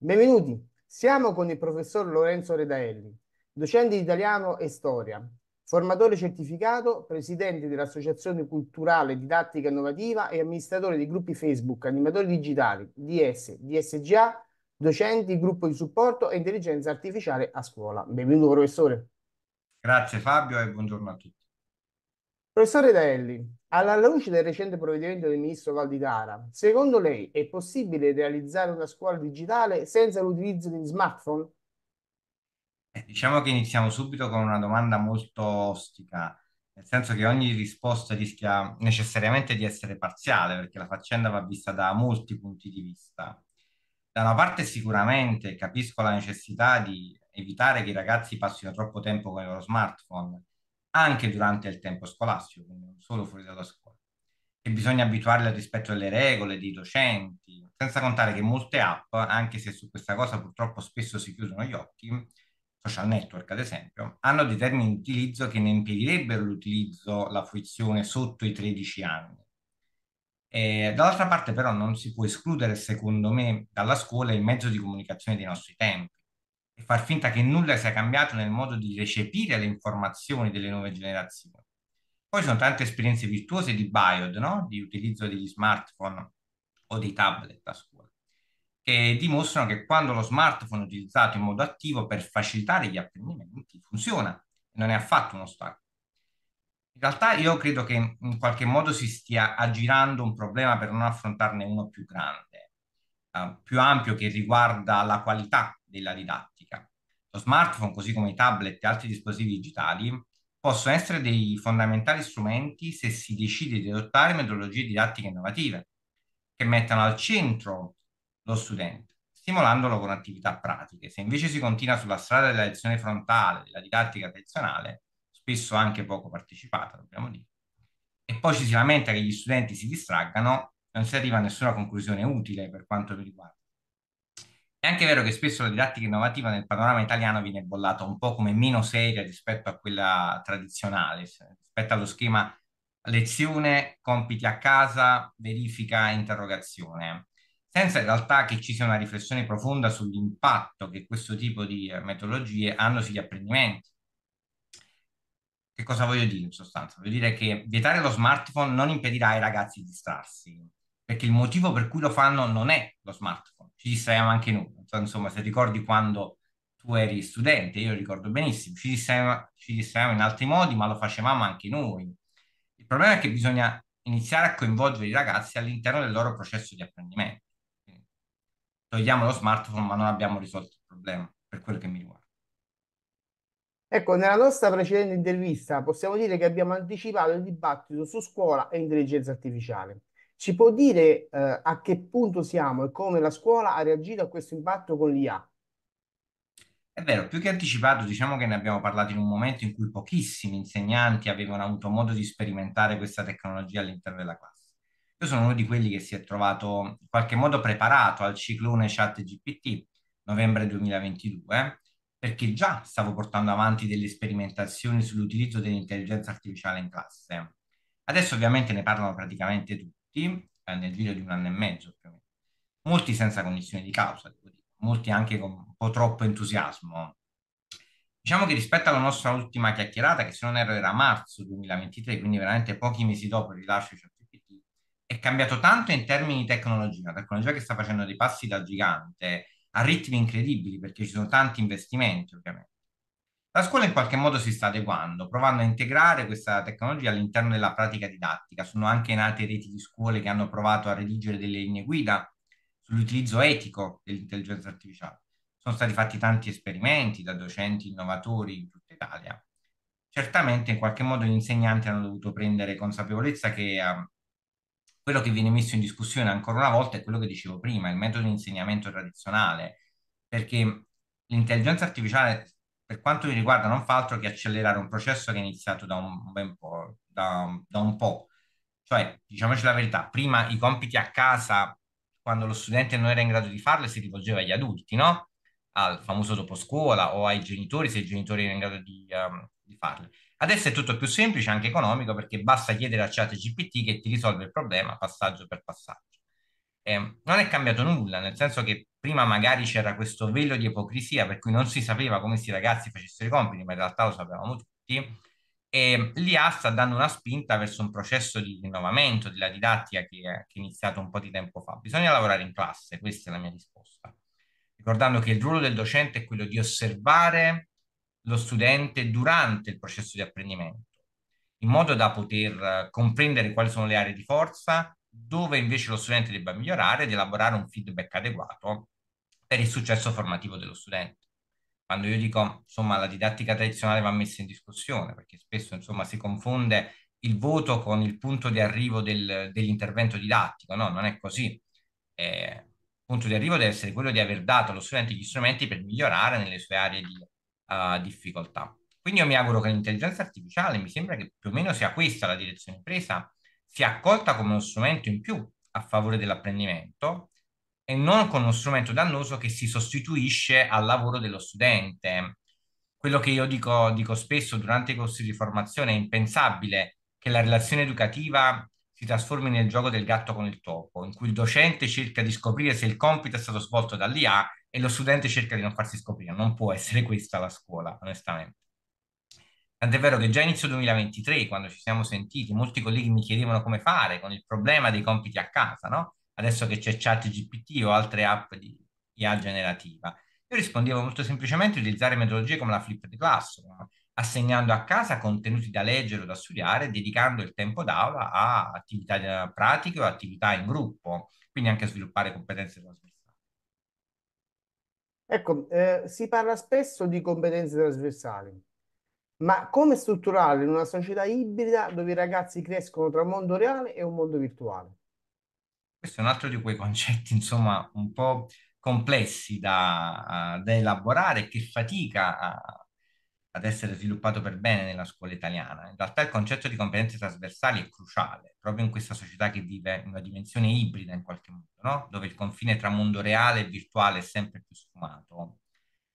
Benvenuti, siamo con il professor Lorenzo Redaelli, docente di italiano e storia, formatore certificato, presidente dell'Associazione Culturale Didattica Innovativa e amministratore di gruppi Facebook, animatori digitali, DS, DSGA, docenti, gruppo di supporto e intelligenza artificiale a scuola. Benvenuto professore. Grazie Fabio e buongiorno a tutti. Professore Redaelli, alla luce del recente provvedimento del ministro Valditara, secondo lei è possibile realizzare una scuola digitale senza l'utilizzo di smartphone? Eh, diciamo che iniziamo subito con una domanda molto ostica, nel senso che ogni risposta rischia necessariamente di essere parziale, perché la faccenda va vista da molti punti di vista. Da una parte sicuramente capisco la necessità di evitare che i ragazzi passino troppo tempo con i loro smartphone, anche durante il tempo scolastico, quindi non solo fuori dalla scuola. E bisogna abituarli al rispetto delle regole, dei docenti, senza contare che molte app, anche se su questa cosa purtroppo spesso si chiudono gli occhi, social network ad esempio, hanno dei termini di utilizzo che ne impedirebbero l'utilizzo, la fruizione sotto i 13 anni. E dall'altra parte però non si può escludere, secondo me, dalla scuola il mezzo di comunicazione dei nostri tempi e far finta che nulla sia cambiato nel modo di recepire le informazioni delle nuove generazioni. Poi sono tante esperienze virtuose di BIOD, no? di utilizzo degli smartphone o dei tablet a scuola, che dimostrano che quando lo smartphone è utilizzato in modo attivo per facilitare gli apprendimenti funziona, non è affatto un ostacolo. In realtà io credo che in qualche modo si stia aggirando un problema per non affrontarne uno più grande, eh, più ampio che riguarda la qualità della didattica lo smartphone, così come i tablet e altri dispositivi digitali, possono essere dei fondamentali strumenti se si decide di adottare metodologie didattiche innovative che mettano al centro lo studente, stimolandolo con attività pratiche. Se invece si continua sulla strada della lezione frontale, della didattica tradizionale, spesso anche poco partecipata, dobbiamo dire, e poi ci si lamenta che gli studenti si distraggano, non si arriva a nessuna conclusione utile per quanto mi riguarda. È anche vero che spesso la didattica innovativa nel panorama italiano viene bollata un po' come meno seria rispetto a quella tradizionale, rispetto allo schema lezione, compiti a casa, verifica, interrogazione, senza in realtà che ci sia una riflessione profonda sull'impatto che questo tipo di eh, metodologie hanno sugli apprendimenti. Che cosa voglio dire in sostanza? Voglio dire che vietare lo smartphone non impedirà ai ragazzi di distrarsi, perché il motivo per cui lo fanno non è lo smartphone, ci distraiamo anche noi. Insomma, se ricordi quando tu eri studente, io ricordo benissimo, ci distraiamo, ci distraiamo in altri modi, ma lo facevamo anche noi. Il problema è che bisogna iniziare a coinvolgere i ragazzi all'interno del loro processo di apprendimento. Quindi, togliamo lo smartphone, ma non abbiamo risolto il problema, per quello che mi riguarda. Ecco, nella nostra precedente intervista possiamo dire che abbiamo anticipato il dibattito su scuola e intelligenza artificiale. Ci può dire eh, a che punto siamo e come la scuola ha reagito a questo impatto con l'IA? È vero, più che anticipato, diciamo che ne abbiamo parlato in un momento in cui pochissimi insegnanti avevano avuto modo di sperimentare questa tecnologia all'interno della classe. Io sono uno di quelli che si è trovato in qualche modo preparato al ciclone chat GPT novembre 2022, perché già stavo portando avanti delle sperimentazioni sull'utilizzo dell'intelligenza artificiale in classe. Adesso ovviamente ne parlano praticamente tutti tutti eh, nel giro di un anno e mezzo più o meno. Molti senza condizioni di causa, devo dire, molti anche con un po' troppo entusiasmo. Diciamo che rispetto alla nostra ultima chiacchierata, che se non erro era marzo 2023, quindi veramente pochi mesi dopo il rilascio di ChatGPT, è cambiato tanto in termini di tecnologia, una tecnologia che sta facendo dei passi da gigante a ritmi incredibili perché ci sono tanti investimenti ovviamente. La scuola in qualche modo si sta adeguando, provando a integrare questa tecnologia all'interno della pratica didattica. Sono anche nate reti di scuole che hanno provato a redigere delle linee guida sull'utilizzo etico dell'intelligenza artificiale. Sono stati fatti tanti esperimenti da docenti innovatori in tutta Italia. Certamente in qualche modo gli insegnanti hanno dovuto prendere consapevolezza che eh, quello che viene messo in discussione ancora una volta è quello che dicevo prima, il metodo di insegnamento tradizionale, perché l'intelligenza artificiale per quanto mi riguarda non fa altro che accelerare un processo che è iniziato da un, ben po', da, da un po'. Cioè, diciamoci la verità, prima i compiti a casa, quando lo studente non era in grado di farli, si rivolgeva agli adulti, no? Al famoso dopo scuola o ai genitori, se i genitori erano in grado di, um, di farli. Adesso è tutto più semplice, anche economico, perché basta chiedere a ChatGPT che ti risolve il problema passaggio per passaggio eh, non è cambiato nulla, nel senso che prima magari c'era questo velo di ipocrisia per cui non si sapeva come questi ragazzi facessero i compiti, ma in realtà lo sapevamo tutti. E l'IA sta dando una spinta verso un processo di rinnovamento della didattica che, che è iniziato un po' di tempo fa. Bisogna lavorare in classe, questa è la mia risposta. Ricordando che il ruolo del docente è quello di osservare lo studente durante il processo di apprendimento, in modo da poter eh, comprendere quali sono le aree di forza, dove invece lo studente debba migliorare ed elaborare un feedback adeguato per il successo formativo dello studente. Quando io dico, insomma, la didattica tradizionale va messa in discussione, perché spesso, insomma, si confonde il voto con il punto di arrivo del, dell'intervento didattico, no, non è così. Eh, il punto di arrivo deve essere quello di aver dato allo studente gli strumenti per migliorare nelle sue aree di uh, difficoltà. Quindi io mi auguro che l'intelligenza artificiale, mi sembra che più o meno sia questa la direzione presa, sia accolta come uno strumento in più a favore dell'apprendimento e non come uno strumento dannoso che si sostituisce al lavoro dello studente. Quello che io dico, dico spesso durante i corsi di formazione è impensabile che la relazione educativa si trasformi nel gioco del gatto con il topo, in cui il docente cerca di scoprire se il compito è stato svolto dall'IA e lo studente cerca di non farsi scoprire. Non può essere questa la scuola, onestamente. Tant'è vero che già inizio 2023, quando ci siamo sentiti, molti colleghi mi chiedevano come fare con il problema dei compiti a casa, no? Adesso che c'è ChatGPT o altre app di IA generativa. Io rispondevo molto semplicemente utilizzare metodologie come la flip di classroom, assegnando a casa contenuti da leggere o da studiare, dedicando il tempo d'aula a attività eh, pratiche o attività in gruppo, quindi anche a sviluppare competenze trasversali. Ecco, eh, si parla spesso di competenze trasversali. Ma come strutturarlo in una società ibrida dove i ragazzi crescono tra mondo reale e un mondo virtuale? Questo è un altro di quei concetti, insomma, un po' complessi da, eh, da elaborare e che fatica a, ad essere sviluppato per bene nella scuola italiana. In realtà il concetto di competenze trasversali è cruciale, proprio in questa società che vive in una dimensione ibrida in qualche modo, no? dove il confine tra mondo reale e virtuale è sempre più sfumato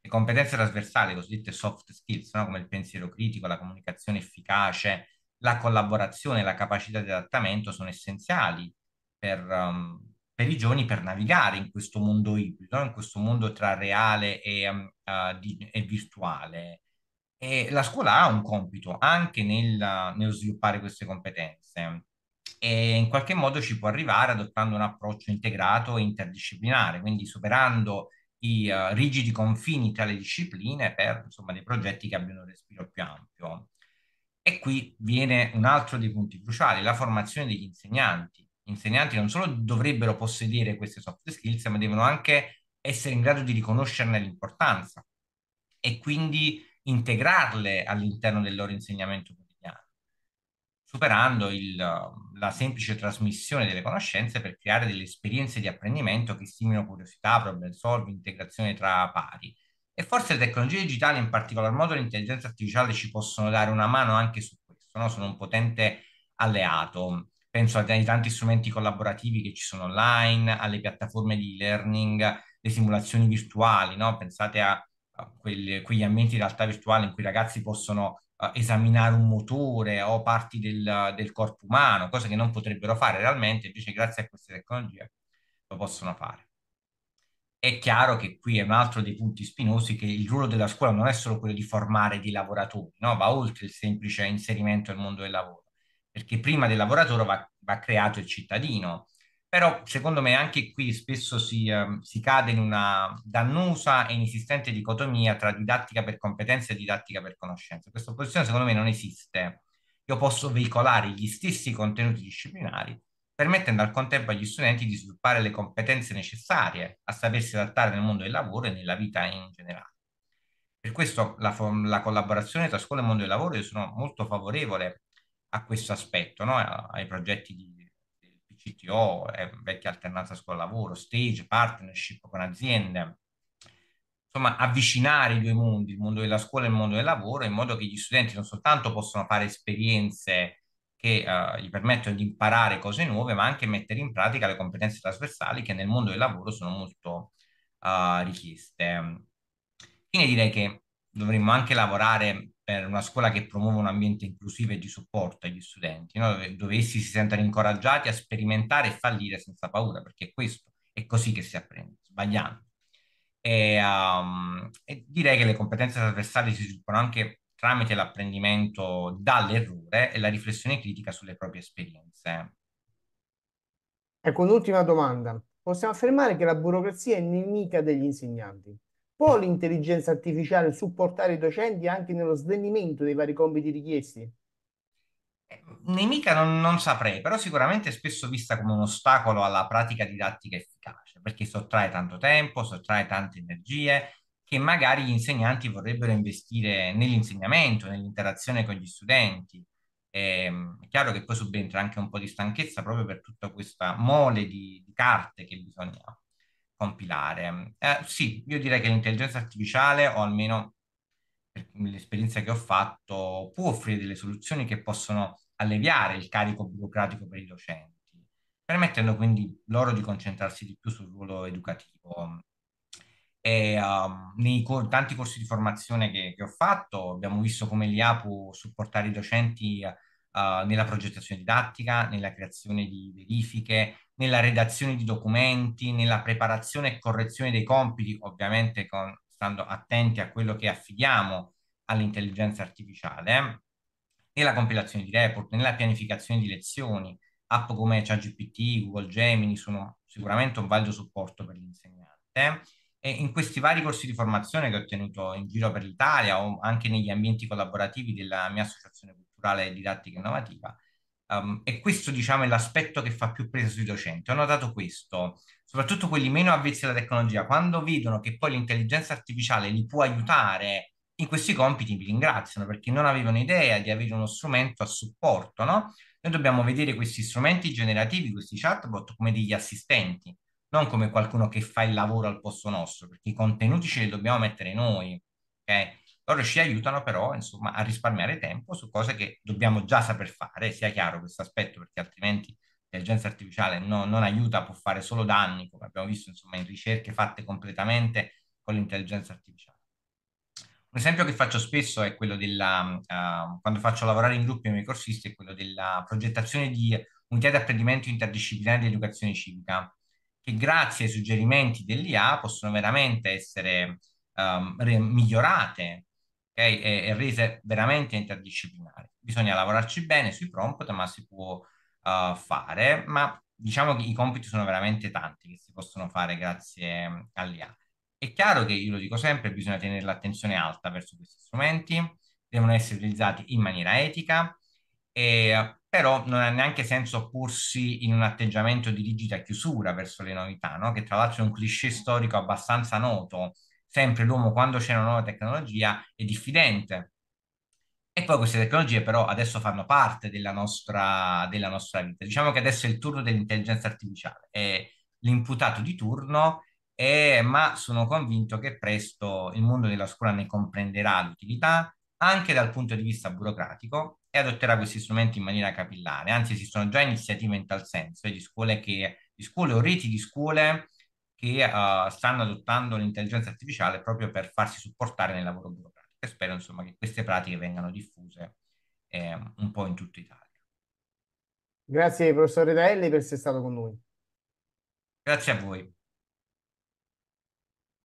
le competenze trasversali, cosiddette soft skills, no? come il pensiero critico, la comunicazione efficace, la collaborazione, la capacità di adattamento sono essenziali per, um, per i giovani per navigare in questo mondo ibrido, in questo mondo tra reale e, um, uh, di, e virtuale. E la scuola ha un compito anche nel, nello sviluppare queste competenze e in qualche modo ci può arrivare adottando un approccio integrato e interdisciplinare, quindi superando i uh, rigidi confini tra le discipline per insomma, dei progetti che abbiano un respiro più ampio. E qui viene un altro dei punti cruciali, la formazione degli insegnanti. Gli insegnanti non solo dovrebbero possedere queste soft skills, ma devono anche essere in grado di riconoscerne l'importanza e quindi integrarle all'interno del loro insegnamento superando il, um, la semplice trasmissione delle conoscenze per creare delle esperienze di apprendimento che stimino curiosità, problem solving, integrazione tra pari. E forse le tecnologie digitali, in particolar modo l'intelligenza artificiale, ci possono dare una mano anche su questo, no? sono un potente alleato. Penso ai tanti strumenti collaborativi che ci sono online, alle piattaforme di learning, le simulazioni virtuali, no? pensate a, a quelli, quegli ambienti di realtà virtuale in cui i ragazzi possono esaminare un motore o parti del, del, corpo umano, cose che non potrebbero fare realmente, invece grazie a queste tecnologie lo possono fare. È chiaro che qui è un altro dei punti spinosi che il ruolo della scuola non è solo quello di formare dei lavoratori, no? va oltre il semplice inserimento nel mondo del lavoro, perché prima del lavoratore va, va creato il cittadino, però secondo me anche qui spesso si, um, si cade in una dannosa e inesistente dicotomia tra didattica per competenza e didattica per conoscenza. Questa opposizione secondo me non esiste. Io posso veicolare gli stessi contenuti disciplinari permettendo al contempo agli studenti di sviluppare le competenze necessarie a sapersi adattare nel mondo del lavoro e nella vita in generale. Per questo la, la collaborazione tra scuola e mondo del lavoro io sono molto favorevole a questo aspetto, no? ai progetti di CTO, vecchia alternanza scuola-lavoro, stage, partnership con aziende. Insomma, avvicinare i due mondi, il mondo della scuola e il mondo del lavoro, in modo che gli studenti non soltanto possano fare esperienze che eh, gli permettono di imparare cose nuove, ma anche mettere in pratica le competenze trasversali che nel mondo del lavoro sono molto eh, richieste. Quindi direi che dovremmo anche lavorare per una scuola che promuove un ambiente inclusivo e di supporto agli studenti, no? dove, dove, essi si sentano incoraggiati a sperimentare e fallire senza paura, perché questo, è così che si apprende, sbagliando. E, um, e direi che le competenze trasversali si sviluppano anche tramite l'apprendimento dall'errore e la riflessione critica sulle proprie esperienze. Ecco un'ultima domanda. Possiamo affermare che la burocrazia è nemica degli insegnanti? Può l'intelligenza artificiale supportare i docenti anche nello snellimento dei vari compiti richiesti? Eh, nemica non, non, saprei, però sicuramente è spesso vista come un ostacolo alla pratica didattica efficace, perché sottrae tanto tempo, sottrae tante energie che magari gli insegnanti vorrebbero investire nell'insegnamento, nell'interazione con gli studenti. E, ehm, è chiaro che poi subentra anche un po' di stanchezza proprio per tutta questa mole di, di carte che bisogna compilare. Eh, sì, io direi che l'intelligenza artificiale, o almeno per l'esperienza che ho fatto, può offrire delle soluzioni che possono alleviare il carico burocratico per i docenti, permettendo quindi loro di concentrarsi di più sul ruolo educativo. E, um, nei cor- tanti corsi di formazione che, che, ho fatto abbiamo visto come l'IA può supportare i docenti eh, nella progettazione didattica, nella creazione di verifiche, nella redazione di documenti, nella preparazione e correzione dei compiti, ovviamente con, stando attenti a quello che affidiamo all'intelligenza artificiale, nella compilazione di report, nella pianificazione di lezioni. App come ChatGPT, Google Gemini sono sicuramente un valido supporto per l'insegnante. E in questi vari corsi di formazione che ho tenuto in giro per l'Italia o anche negli ambienti collaborativi della mia associazione culturale, strutturale didattica innovativa. Um, e questo diciamo è l'aspetto che fa più presa sui docenti. Ho notato questo, soprattutto quelli meno avvezzi alla tecnologia, quando vedono che poi l'intelligenza artificiale li può aiutare in questi compiti vi ringraziano perché non avevano idea di avere uno strumento a supporto, no? Noi dobbiamo vedere questi strumenti generativi, questi chatbot, come degli assistenti, non come qualcuno che fa il lavoro al posto nostro, perché i contenuti ce li dobbiamo mettere noi. Loro ci aiutano però insomma, a risparmiare tempo su cose che dobbiamo già saper fare, sia chiaro questo aspetto, perché altrimenti l'intelligenza artificiale no, non aiuta, può fare solo danni, come abbiamo visto insomma, in ricerche fatte completamente con l'intelligenza artificiale. Un esempio che faccio spesso è quello della, uh, quando faccio lavorare in gruppo i miei corsisti, è quello della progettazione di unità di apprendimento interdisciplinare di educazione civica, che grazie ai suggerimenti dell'IA possono veramente essere um, migliorate okay? e, e rese veramente interdisciplinari. Bisogna lavorarci bene sui prompt, ma si può uh, fare, ma diciamo che i compiti sono veramente tanti che si possono fare grazie mm, all'IA. È chiaro che, io lo dico sempre, bisogna tenere l'attenzione alta verso questi strumenti, devono essere utilizzati in maniera etica, e, però non ha neanche senso opporsi in un atteggiamento di rigida chiusura verso le novità, no? che tra l'altro è un cliché storico abbastanza noto sempre l'uomo quando c'è una nuova tecnologia è diffidente. E poi queste tecnologie però adesso fanno parte della nostra, della nostra vita. Diciamo che adesso è il turno dell'intelligenza artificiale, è l'imputato di turno, è, ma sono convinto che presto il mondo della scuola ne comprenderà l'utilità anche dal punto di vista burocratico e adotterà questi strumenti in maniera capillare. Anzi, esistono già iniziative in tal senso, eh, di scuole, che, di scuole o reti di scuole che uh, stanno adottando l'intelligenza artificiale proprio per farsi supportare nel lavoro burocratico e spero insomma che queste pratiche vengano diffuse eh, un po' in tutta Italia. Grazie professore Delli per essere stato con noi. Grazie a voi.